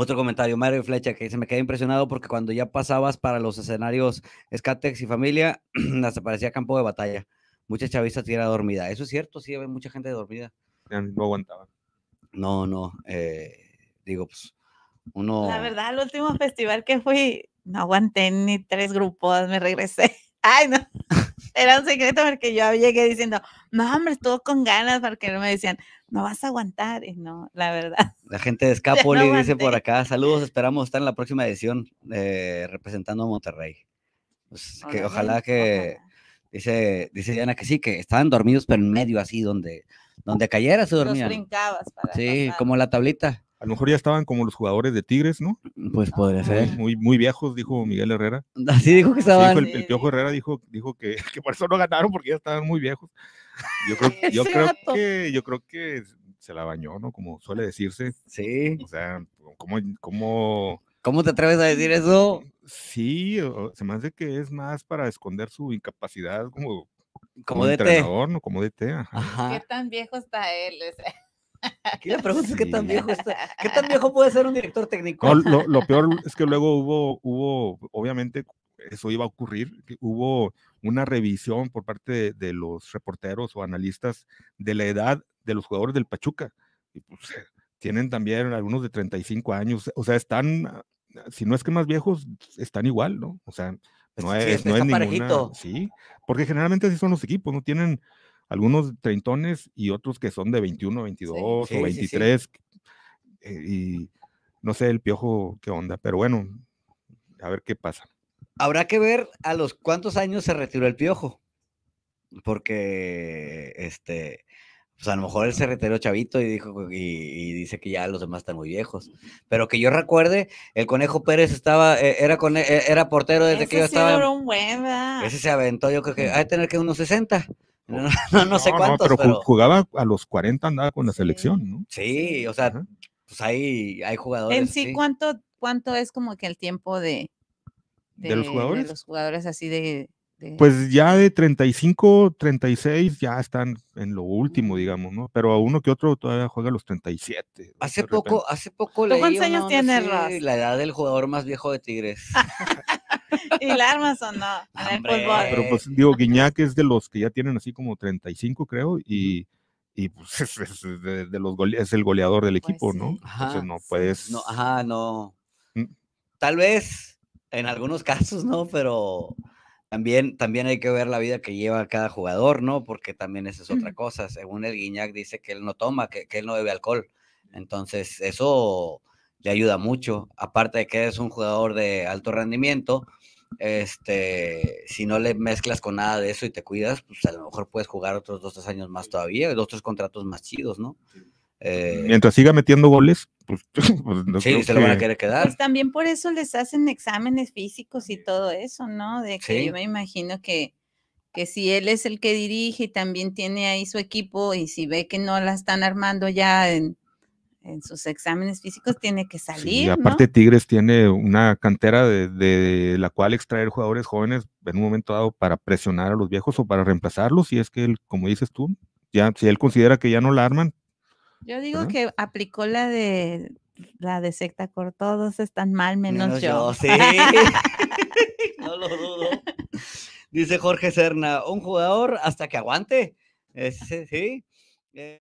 Otro comentario, Mario Flecha, que dice, me quedé impresionado porque cuando ya pasabas para los escenarios Skatex y familia, hasta parecía campo de batalla. Mucha chavistas tira dormida. Eso es cierto, sí, hay mucha gente dormida. No aguantaba. No, no. Eh, digo, pues, uno... La verdad, el último festival que fui, no aguanté ni tres grupos, me regresé. Ay, no. era un secreto porque yo llegué diciendo, no, hombre, estuvo con ganas porque no me decían, no vas a aguantar. Y no, la verdad. La gente de Escapoli dice por acá, saludos, esperamos estar en la próxima edición eh, representando a Monterrey. Pues, ojalá que, dice dice Diana que sí, que estaban dormidos, pero en medio así, donde, donde cayera se dormían. Los brincabas sí, como la tablita. A lo mejor ya estaban como los jugadores de Tigres, ¿no? Pues podría ser. Muy, muy viejos, dijo Miguel Herrera. Así dijo que estaban. el, Piojo Herrera dijo, que, por eso no ganaron porque ya estaban muy viejos. Yo creo, yo creo que, yo creo que se la bañó, ¿no? Como suele decirse. Sí. O sea, ¿cómo, cómo... cómo te atreves a decir eso? Sí, se me hace que es más para esconder su incapacidad como, como, entrenador, ¿no? Como DT. Ajá. ¿Qué tan viejo está él? O qué tan viejo puede ser un director técnico. lo, peor es que luego hubo, hubo, obviamente, eso iba a ocurrir, que hubo una revisión por parte de, los reporteros o analistas de la edad de los jugadores del Pachuca. Pues, tienen también algunos de 35 años, o sea, están, si no es que más viejos, están igual, ¿no? O sea, pues no es, sí, no es ninguna, sí, porque generalmente así son los equipos, no tienen algunos treintones y otros que son de 21, 22 o 23. Eh, y no sé el piojo qué onda, pero bueno, a ver qué pasa. Habrá que ver a los cuántos años se retiró el piojo, porque este, pues a lo mejor él se retiró chavito y dijo y, dice que ya los demás están muy viejos. Pero que yo recuerde, el conejo Pérez estaba, e, era, e, era portero desde que yo estaba. Ese se aventó, yo creo que hay que tener que unos 60. No, no, no sé cuántos. pero, pero, jugaba a los 40, andaba con la selección, ¿no? Sí, o sea, pues hay, hay jugadores. En sí, ¿cuánto, ¿cuánto es como que el tiempo de, de, los jugadores? De los jugadores así de, Pues ya de 35, 36 ya están en lo último, mm. digamos, ¿no? Pero a uno que otro todavía juega a los 37. Hace poco, hace poco leí, ¿Cuántos años tiene La edad del jugador más viejo de Tigres. y la son no. En fútbol. Pero pues digo, Guiñac es de los que ya tienen así como 35, creo, y y pues es, de, los es el goleador del pues equipo, ¿no? Entonces no puedes. No, ajá, no. Mm. Tal vez en algunos casos, ¿no? Pero también, también hay que ver la vida que lleva cada jugador, ¿no? Porque también esa es otra cosa. Según el Guiñac dice que él no toma, que, que, él no bebe alcohol. Entonces, eso le ayuda mucho. Aparte de que es un jugador de alto rendimiento, este, si no le mezclas con nada de eso y te cuidas, pues a lo mejor puedes jugar otros dos, tres años más todavía, dos, tres contratos más chidos, ¿no? Eh, Mientras siga metiendo goles, pues, pues sí, se lo van a querer quedar. Pues también por eso les hacen exámenes físicos y todo eso, ¿no? De que yo me imagino que, que si él es el que dirige y también tiene ahí su equipo y si ve que no la están armando ya en, en sus exámenes físicos ah, tiene que salir. Y aparte Tigres tiene una cantera de, la cual extraer jugadores jóvenes en un momento dado para presionar a los viejos o para reemplazarlos, si es que él, como dices tú, ya, si él considera que ya no la arman. Yo digo que aplicó la de la de secta por todos están mal menos, yo. Sí. no lo dudo. Dice Jorge Serna, un jugador hasta que aguante. Sí. sí. Eh,